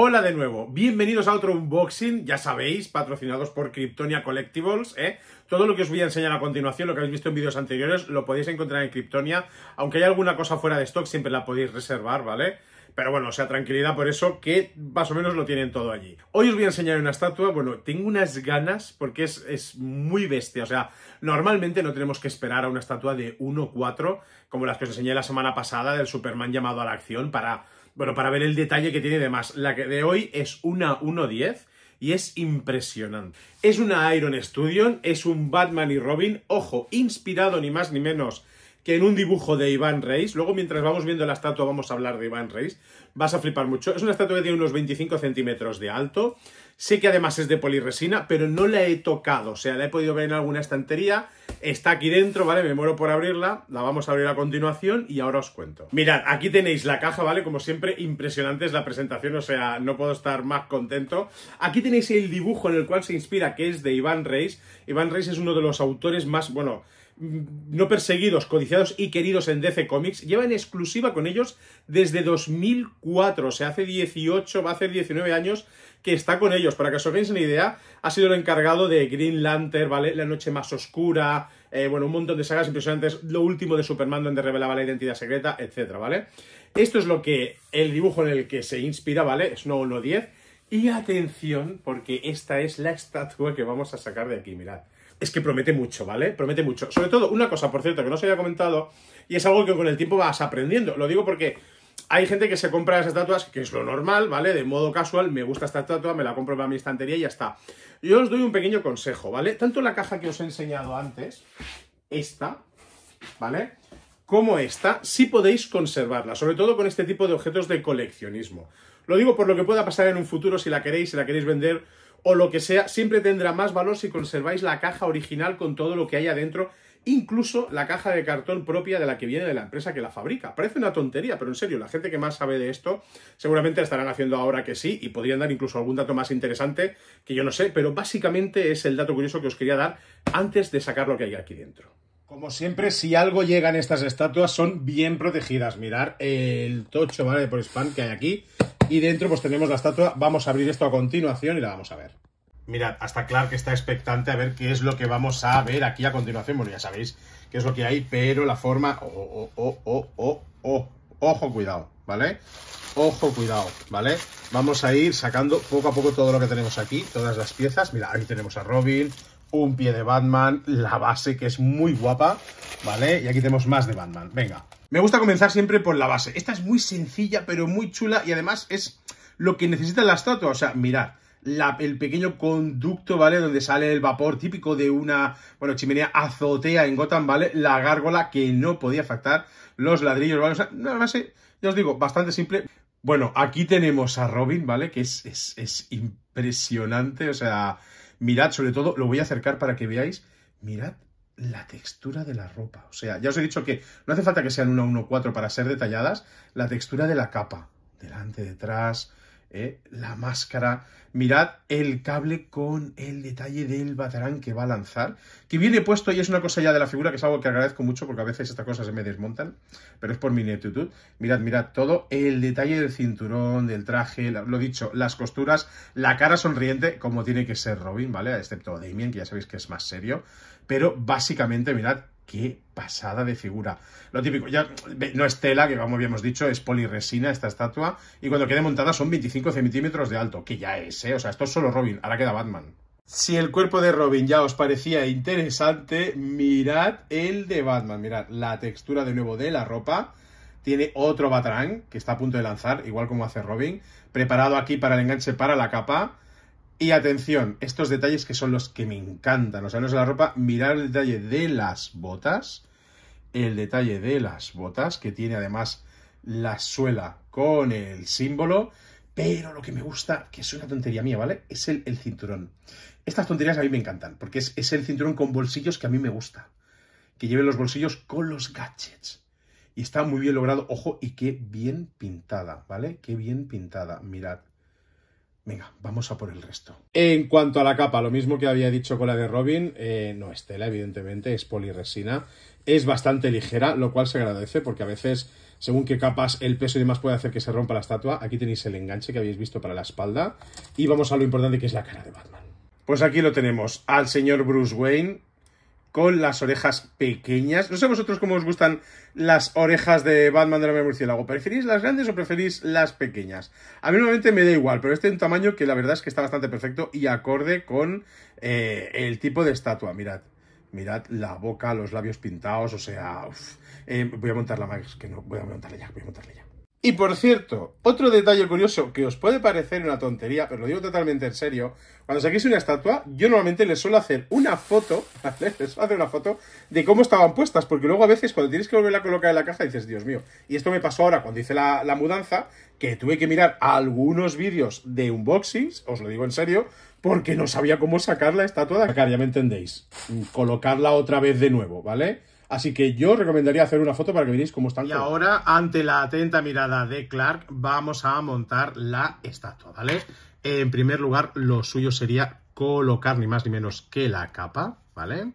Hola de nuevo, bienvenidos a otro unboxing, ya sabéis, patrocinados por Kryptonia Collectibles, ¿eh? Todo lo que os voy a enseñar a continuación, lo que habéis visto en vídeos anteriores, lo podéis encontrar en Kryptonia, aunque haya alguna cosa fuera de stock siempre la podéis reservar, ¿vale? Pero bueno, o sea, tranquilidad por eso, que más o menos lo tienen todo allí. Hoy os voy a enseñar una estatua, bueno, tengo unas ganas porque es, es muy bestia, o sea, normalmente no tenemos que esperar a una estatua de 1-4, como las que os enseñé la semana pasada del Superman llamado a la acción para bueno, para ver el detalle que tiene de más. La que de hoy es una 1.10 y es impresionante. Es una Iron Studion, es un Batman y Robin, ojo, inspirado ni más ni menos que en un dibujo de Iván Reis. Luego, mientras vamos viendo la estatua, vamos a hablar de Iván Reis. Vas a flipar mucho. Es una estatua que tiene unos 25 centímetros de alto. Sé que además es de poliresina, pero no la he tocado. O sea, la he podido ver en alguna estantería Está aquí dentro, ¿vale? Me muero por abrirla. La vamos a abrir a continuación y ahora os cuento. Mirad, aquí tenéis la caja, ¿vale? Como siempre, impresionante es la presentación, o sea, no puedo estar más contento. Aquí tenéis el dibujo en el cual se inspira, que es de Iván Reis. Iván Reis es uno de los autores más, bueno, no perseguidos, codiciados y queridos en DC Comics, lleva en exclusiva con ellos desde 2004, o sea, hace 18, va a hacer 19 años que está con ellos. Para que os hagáis una idea, ha sido el encargado de Green Lantern, ¿vale? La Noche Más Oscura, eh, bueno, un montón de sagas impresionantes, lo último de Superman donde revelaba la identidad secreta, etcétera, ¿vale? Esto es lo que el dibujo en el que se inspira, ¿vale? Es no 10. Y atención, porque esta es la estatua que vamos a sacar de aquí, mirad. Es que promete mucho, ¿vale? Promete mucho. Sobre todo, una cosa, por cierto, que no os había comentado, y es algo que con el tiempo vas aprendiendo. Lo digo porque hay gente que se compra las estatuas, que es lo normal, ¿vale? De modo casual, me gusta esta estatua, me la compro para mi estantería y ya está. Yo os doy un pequeño consejo, ¿vale? Tanto la caja que os he enseñado antes, esta, ¿vale? Como esta, sí podéis conservarla, sobre todo con este tipo de objetos de coleccionismo. Lo digo por lo que pueda pasar en un futuro si la queréis, si la queréis vender o lo que sea, siempre tendrá más valor si conserváis la caja original con todo lo que hay adentro, incluso la caja de cartón propia de la que viene de la empresa que la fabrica. Parece una tontería, pero en serio, la gente que más sabe de esto seguramente estarán haciendo ahora que sí y podrían dar incluso algún dato más interesante que yo no sé, pero básicamente es el dato curioso que os quería dar antes de sacar lo que hay aquí dentro. Como siempre, si algo llega en estas estatuas, son bien protegidas. Mirad el tocho, ¿vale? Por spam que hay aquí y dentro pues tenemos la estatua. Vamos a abrir esto a continuación y la vamos a ver. Mirad, hasta Clark está expectante a ver qué es lo que vamos a ver aquí a continuación. Bueno, ya sabéis qué es lo que hay, pero la forma... Ojo, cuidado, ¿vale? Ojo, cuidado, ¿vale? Vamos a ir sacando poco a poco todo lo que tenemos aquí, todas las piezas. Mira, aquí tenemos a Robin, un pie de Batman, la base que es muy guapa, ¿vale? Y aquí tenemos más de Batman, venga. Me gusta comenzar siempre por la base. Esta es muy sencilla, pero muy chula y además es lo que necesita la estatua. O sea, mirad, el pequeño conducto, ¿vale? Donde sale el vapor típico de una, bueno, chimenea azotea en Gotham, ¿vale? La gárgola que no podía faltar, los ladrillos, ¿vale? O sea, una base, ya os digo, bastante simple. Bueno, aquí tenemos a Robin, ¿vale? Que es, es, es impresionante, o sea, Mirad, sobre todo, lo voy a acercar para que veáis, mirad la textura de la ropa. O sea, ya os he dicho que no hace falta que sean una cuatro para ser detalladas, la textura de la capa, delante, detrás, ¿eh? la máscara, mirad el cable con el detalle del batarán que va a lanzar, que viene puesto y es una cosa ya de la figura, que es algo que agradezco mucho porque a veces estas cosas se me desmontan, pero es por mi ineptitud. Mirad, mirad todo el detalle del cinturón, del traje, lo dicho, las costuras, la cara sonriente, como tiene que ser Robin, ¿vale? Excepto Damien, que ya sabéis que es más serio, pero básicamente mirad qué pasada de figura. Lo típico, ya no es tela, que como habíamos dicho, es poliresina esta estatua, y cuando quede montada son 25 centímetros de alto, que ya es, ¿eh? O sea, esto es solo Robin, ahora queda Batman. Si el cuerpo de Robin ya os parecía interesante, mirad el de Batman, mirad la textura de nuevo de la ropa, tiene otro Batrán que está a punto de lanzar, igual como hace Robin, preparado aquí para el enganche para la capa, y atención, estos detalles que son los que me encantan. O sea, no es la ropa, mirar el detalle de las botas. El detalle de las botas, que tiene además la suela con el símbolo. Pero lo que me gusta, que es una tontería mía, ¿vale? Es el, cinturón. Estas tonterías a mí me encantan, porque es, es, el cinturón con bolsillos que a mí me gusta. Que lleve los bolsillos con los gadgets. Y está muy bien logrado, ojo, y qué bien pintada, ¿vale? Qué bien pintada, mirad. Venga, vamos a por el resto. En cuanto a la capa, lo mismo que había dicho con la de Robin, eh, no es tela, evidentemente, es poliresina. Es bastante ligera, lo cual se agradece porque a veces, según qué capas, el peso y demás puede hacer que se rompa la estatua. Aquí tenéis el enganche que habéis visto para la espalda. Y vamos a lo importante que es la cara de Batman. Pues aquí lo tenemos, al señor Bruce Wayne con las orejas pequeñas. No sé vosotros cómo os gustan las orejas de Batman de la Media Murciélago. ¿Preferís las grandes o preferís las pequeñas? A mí normalmente me da igual, pero este es un tamaño que la verdad es que está bastante perfecto y acorde con eh, el tipo de estatua. Mirad, mirad la boca, los labios pintados, o sea... Eh, voy a montarla más, que no, voy a montarla ya, voy a montarla ya. Y por cierto, otro detalle curioso que os puede parecer una tontería, pero lo digo totalmente en serio, cuando saquéis una estatua, yo normalmente les suelo hacer una foto, ¿vale? Les hacer una foto de cómo estaban puestas, porque luego a veces cuando tienes que volverla a colocar en la caja dices, Dios mío, y esto me pasó ahora cuando hice la, la mudanza, que tuve que mirar algunos vídeos de unboxings, os lo digo en serio, porque no sabía cómo sacar la estatua de acá, ya me entendéis, mm, colocarla otra vez de nuevo, ¿vale? Así que yo recomendaría hacer una foto para que veáis cómo están. Y ahora, ante la atenta mirada de Clark, vamos a montar la estatua, ¿vale? En primer lugar, lo suyo sería colocar ni más ni menos que la capa, ¿vale?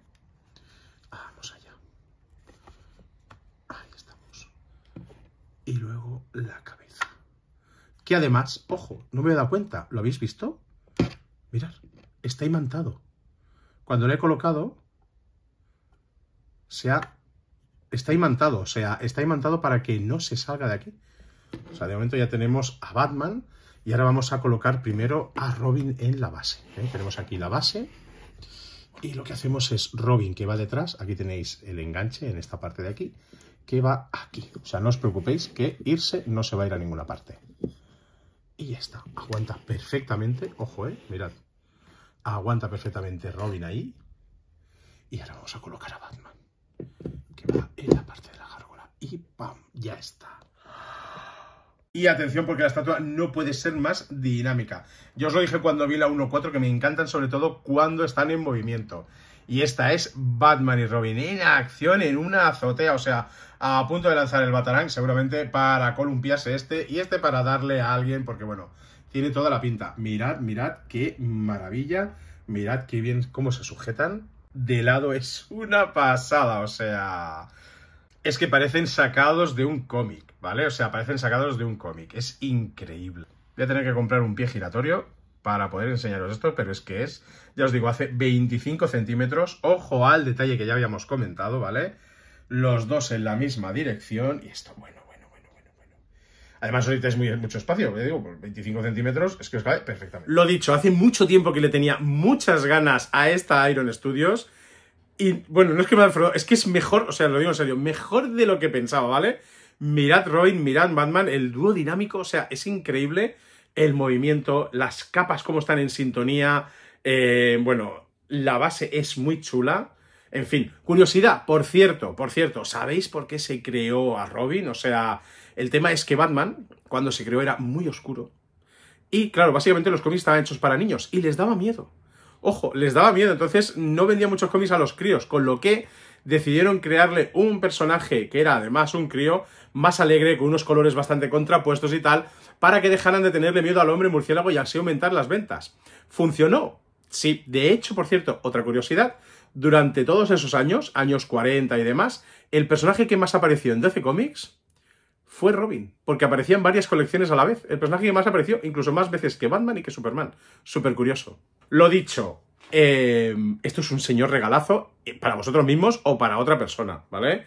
Vamos allá. Ahí estamos. Y luego la cabeza. Que además, ojo, no me he dado cuenta, ¿lo habéis visto? Mirad, está imantado. Cuando lo he colocado, se está imantado, o sea, está imantado para que no se salga de aquí. O sea, de momento ya tenemos a Batman y ahora vamos a colocar primero a Robin en la base. ¿eh? Tenemos aquí la base y lo que hacemos es Robin que va detrás, aquí tenéis el enganche en esta parte de aquí, que va aquí. O sea, no os preocupéis que irse no se va a ir a ninguna parte. Y ya está, aguanta perfectamente, ojo, eh, mirad, aguanta perfectamente Robin ahí. Y ahora vamos a colocar a Batman que va en la parte de la gárgola. Y ¡pam! Ya está. Y atención porque la estatua no puede ser más dinámica. Yo os lo dije cuando vi la 1.4 que me encantan sobre todo cuando están en movimiento. Y esta es Batman y Robin en acción en una azotea, o sea, a punto de lanzar el batarang seguramente para columpiarse este y este para darle a alguien porque bueno, tiene toda la pinta. Mirad, mirad qué maravilla, mirad qué bien cómo se sujetan de lado es una pasada, o sea... Es que parecen sacados de un cómic, ¿vale? O sea, parecen sacados de un cómic. Es increíble. Voy a tener que comprar un pie giratorio para poder enseñaros esto, pero es que es, ya os digo, hace 25 centímetros. Ojo al detalle que ya habíamos comentado, ¿vale? Los dos en la misma dirección y esto, bueno, Además, ahorita es muy, mucho espacio, ya digo, por 25 centímetros es que os cae perfectamente. Lo dicho, hace mucho tiempo que le tenía muchas ganas a esta Iron Studios. Y bueno, no es que me es que es mejor, o sea, lo digo en serio, mejor de lo que pensaba, ¿vale? Mirad Robin, mirad Batman, el dúo dinámico, o sea, es increíble el movimiento, las capas cómo están en sintonía, eh, bueno, la base es muy chula. En fin, curiosidad, por cierto, por cierto, ¿sabéis por qué se creó a Robin? O sea, el tema es que Batman, cuando se creó, era muy oscuro. Y claro, básicamente los cómics estaban hechos para niños y les daba miedo. Ojo, les daba miedo, entonces no vendía muchos cómics a los críos, con lo que decidieron crearle un personaje que era además un crío más alegre, con unos colores bastante contrapuestos y tal, para que dejaran de tenerle miedo al hombre murciélago y así aumentar las ventas. Funcionó. Sí, de hecho, por cierto, otra curiosidad, durante todos esos años, años 40 y demás, el personaje que más apareció en 12 cómics fue Robin, porque aparecía en varias colecciones a la vez. El personaje que más apareció, incluso más veces que Batman y que Superman. Súper curioso. Lo dicho, em, esto es un señor regalazo eh, para vosotros mismos o para otra persona, ¿vale?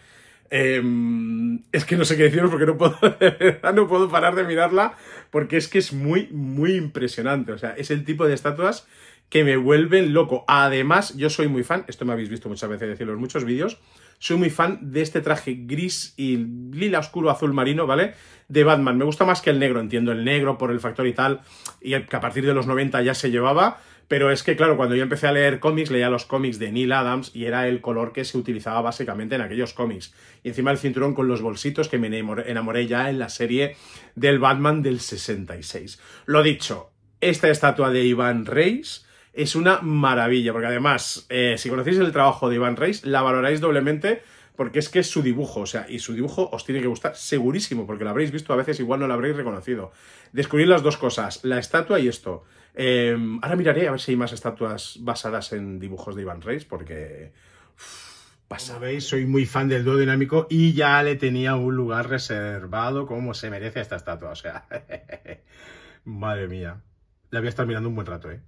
Em, es que no sé qué deciros porque no puedo, no puedo parar de mirarla porque es que es muy, muy impresionante. O sea, es el tipo de estatuas que me vuelven loco. Además, yo soy muy fan, esto me habéis visto muchas veces decirlo en muchos vídeos, soy muy fan de este traje gris y lila oscuro azul marino, ¿vale? De Batman. Me gusta más que el negro, entiendo el negro por el factor y tal, y que a partir de los 90 ya se llevaba, pero es que, claro, cuando yo empecé a leer cómics, leía los cómics de Neil Adams y era el color que se utilizaba básicamente en aquellos cómics. Y encima el cinturón con los bolsitos que me enamoré ya en la serie del Batman del 66. Lo dicho, esta estatua de Iván Reis es una maravilla, porque además, eh, si conocéis el trabajo de Iván Reis, la valoráis doblemente porque es que es su dibujo, o sea, y su dibujo os tiene que gustar segurísimo, porque lo habréis visto a veces, igual no lo habréis reconocido. Descubrir las dos cosas, la estatua y esto. Em, ahora miraré a ver si hay más estatuas basadas en dibujos de Iván Reis, porque... pasabéis, soy muy fan del dúo dinámico y ya le tenía un lugar reservado como se merece esta estatua, o sea... Madre mía. La voy a estar mirando un buen rato, ¿eh?